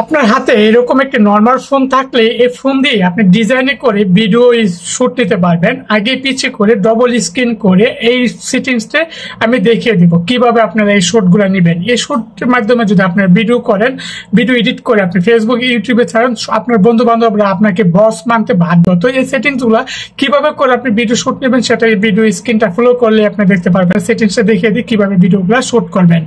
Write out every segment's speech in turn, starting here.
আপনার হাতে এরকম একটি নর্মাল ফোন থাকলে এই ফোন দিয়ে আপনি ডিজাইনে করে ভিডিও শ্যুট নিতে পারবেন আগে পিছিয়ে করে ডবল স্ক্রিন করে এই সেটিংসটা আমি দেখিয়ে দিব কিভাবে আপনারা এই শ্যুটগুলো নেবেন এই শ্যুটের মাধ্যমে যদি আপনার ভিডিও করেন ভিডিও এডিট করে আপনি ফেসবুক ইউটিউবে ছাড়েন আপনার বন্ধু বান্ধবরা আপনাকে বস মানতে বাধ্য তো এই সেটিংসগুলো কিভাবে করে আপনি ভিডিও শ্যুট নেবেন সেটা এই ভিডিও স্ক্রিনটা ফলো করলে আপনি দেখতে পারবেন সেটিংসটা দেখিয়ে দিই কিভাবে ভিডিওগুলো শ্যুট করবেন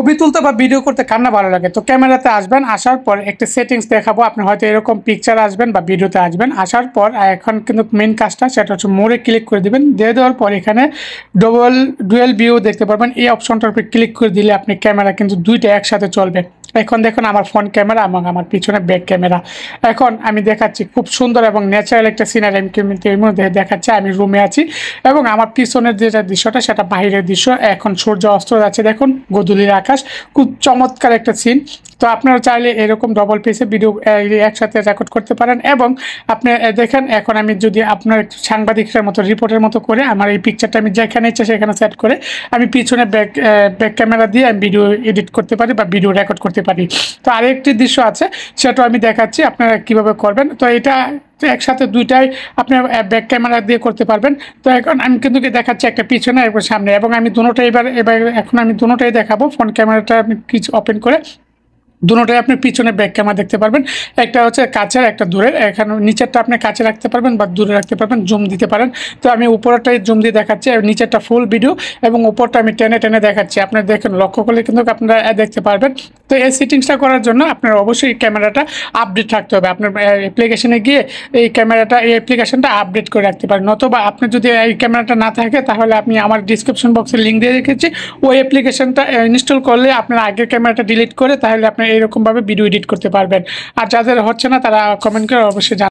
ছবি তুলতে বা ভিডিও করতে কার না ভালো লাগে তো ক্যামেরাতে আসবেন আসার পর একটা সেটিংস দেখাবো আপনি হয়তো এরকম পিকচার আসবেন বা ভিডিওতে আসবেন আসার পর এখন কিন্তু মেন কাজটা সেটা হচ্ছে মোড়ে ক্লিক করে দেবেন দিয়ে দেওয়ার পর এখানে ডবল ডুয়েল ভিউ দেখতে পারবেন এই অপশনটার উপর ক্লিক করে দিলে আপনি ক্যামেরা কিন্তু দুইটা একসাথে চলবে এখন দেখুন আমার ফ্রন্ট ক্যামেরা এবং আমার পিছনে ব্যাক ক্যামেরা এখন আমি দেখাচ্ছি খুব সুন্দর এবং ন্যাচারাল একটা সিনারি আমি কিন্তু এই মধ্যে দেখাচ্ছি আমি রুমে আছি এবং আমার পিছনের যেটা দৃশ্যটা সেটা বাহিরের দৃশ্য এখন সূর্য অস্ত যাচ্ছে দেখুন গোধুলির আকাশ খুব চমৎকার একটা সিন তো আপনারা চাইলে এরকম ডবল পেসে ভিডিও একসাথে রেকর্ড করতে পারেন এবং আপনি দেখেন এখন আমি যদি আপনার একটু সাংবাদিকের মতো রিপোর্টের মতো করে আমার এই পিকচারটা আমি যেখানে ইচ্ছা সেখানে সেট করে আমি পিছনে ব্যাক ব্যাক ক্যামেরা দিয়ে আমি ভিডিও এডিট করতে পারি বা ভিডিও রেকর্ড করতে করতে পারি তো আরেকটি দৃশ্য আছে সেটাও আমি দেখাচ্ছি আপনারা কিভাবে করবেন তো এটা একসাথে দুইটাই আপনার ব্যাক ক্যামেরা দিয়ে করতে পারবেন তো এখন আমি কিন্তু দেখাচ্ছি একটা পিছনে একবার সামনে এবং আমি দুটোটাই এবার এবার এখন আমি দুটোটাই দেখাবো ফ্রন্ট ক্যামেরাটা আমি কিছু ওপেন করে দুটোটাই আপনি পিছনে ব্যাক ক্যামেরা দেখতে পারবেন একটা হচ্ছে কাছের একটা দূরের এখানে নিচেরটা আপনি কাছে রাখতে পারবেন বা দূরে রাখতে পারবেন জুম দিতে পারেন তো আমি উপরটাই জুম দিয়ে দেখাচ্ছি নিচেরটা ফুল ভিডিও এবং উপরটা আমি টেনে টেনে দেখাচ্ছি আপনার দেখেন লক্ষ্য করলে কিন্তু আপনারা দেখতে পারবেন তো এই সেটিংসটা করার জন্য আপনার অবশ্যই ক্যামেরাটা আপডেট রাখতে হবে আপনার অ্যাপ্লিকেশনে গিয়ে এই ক্যামেরাটা এই অ্যাপ্লিকেশনটা আপডেট করে রাখতে পারেন নতুবা আপনি যদি এই ক্যামেরাটা না থাকে তাহলে আমি আমার ডিসক্রিপশন বক্সে লিঙ্ক দিয়ে রেখেছি ওই অ্যাপ্লিকেশনটা ইনস্টল করলে আপনার আগের ক্যামেরাটা ডিলিট করে তাহলে আপনার এরকমভাবে ভিডিও এডিট করতে পারবেন আর যাদের হচ্ছে না তারা কমেন্ট করে অবশ্যই